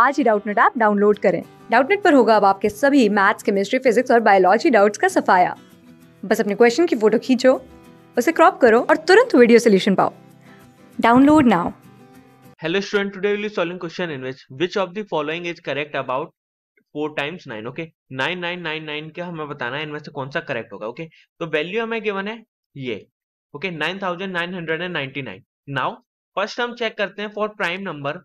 आज ही Doubtnut app download करें डाउटनेट पर होगा अब आपके सभी मैथ्स केमिस्ट्री फिजिक्स और बायोलॉजी डाउट्स का सफाया बस अपने क्वेश्चन की फोटो खींचो उसे क्रॉप करो और तुरंत वीडियो सोल्यूशन पाओ download now hello student today will be solving question in which which of the following is correct about four times nine okay nine nine nine nine का हमें बताना है इनमें से कौन सा करेक्ट होगा ओके okay? तो वैल्यू हमें गिवन है ये okay nine thousand nine hundred and ninety nine now first हम चेक करते हैं फॉर प्राइम नंबर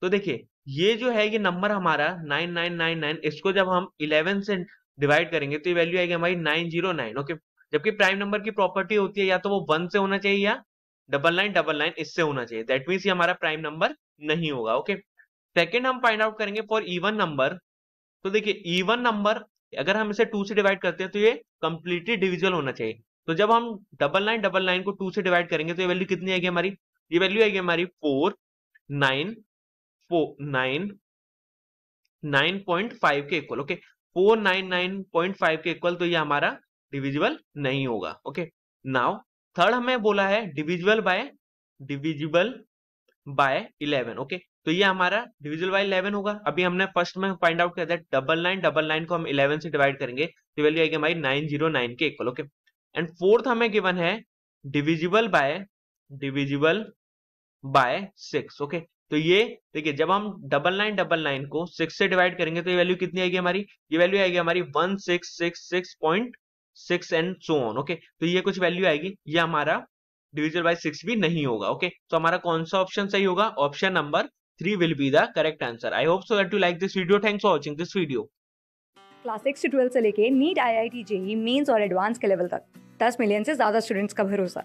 तो देखिए ये जो है ये नंबर हमारा 9999 इसको जब हम 11 से डिवाइड करेंगे तो ये वैल्यू आएगी हमारी 909 ओके जबकि प्राइम नंबर की प्रॉपर्टी होती है या तो वो वन से होना चाहिए या डबल नाइन डबल नाइन इससे होना चाहिए दैट मीन्स ये हमारा प्राइम नंबर नहीं होगा ओके सेकेंड हम फाइंड आउट करेंगे फॉर इवन नंबर तो देखिये इवन नंबर अगर हम इसे टू से डिवाइड करते हैं तो ये कंप्लीटली डिविजल होना चाहिए तो जब हम डबल नाइन डबल नाइन को टू से डिवाइड करेंगे तो ये वैल्यू कितनी आएगी हमारी ये वैल्यू आएगी हमारी four nine four nine nine point five के equal okay four nine nine point five के इक्वल तो ये हमारा डिविजिबल नहीं होगा ओके नाउ थर्ड हमें बोला है divisible by divisible by eleven okay तो ये हमारा डिविजल बाय इलेवन होगा अभी हमने फर्स्ट में फाइंड आउट किया था डबल नाइन डबल नाइन को हम इलेवन से डिवाइड करेंगे तो वैल्यू आएगी हमारी नाइन जीरो नाइन के इक्वल ओके एंड फोर्थ हमें गिवन है divisible by divisible by six okay तो ये देखिए जब हम डबल नाइन डबल नाइन को सिक्स से डिवाइड करेंगे तो ये वैल्यू कितनी आएगी हमारी ये वैल्यू आएगी हमारी one six six six point six and so on okay तो ये कुछ वैल्यू आएगी ये हमारा डिविजन बाय सिक्स भी नहीं होगा ओके okay? तो हमारा कौन सा ऑप्शन सही होगा option number three will be the correct answer I hope so that you like this video thanks for watching this video class six से ट्वेल्थ से लेके NEET I I T JEE mains और advance के level तक दस million से ज्यादा students का भरोसा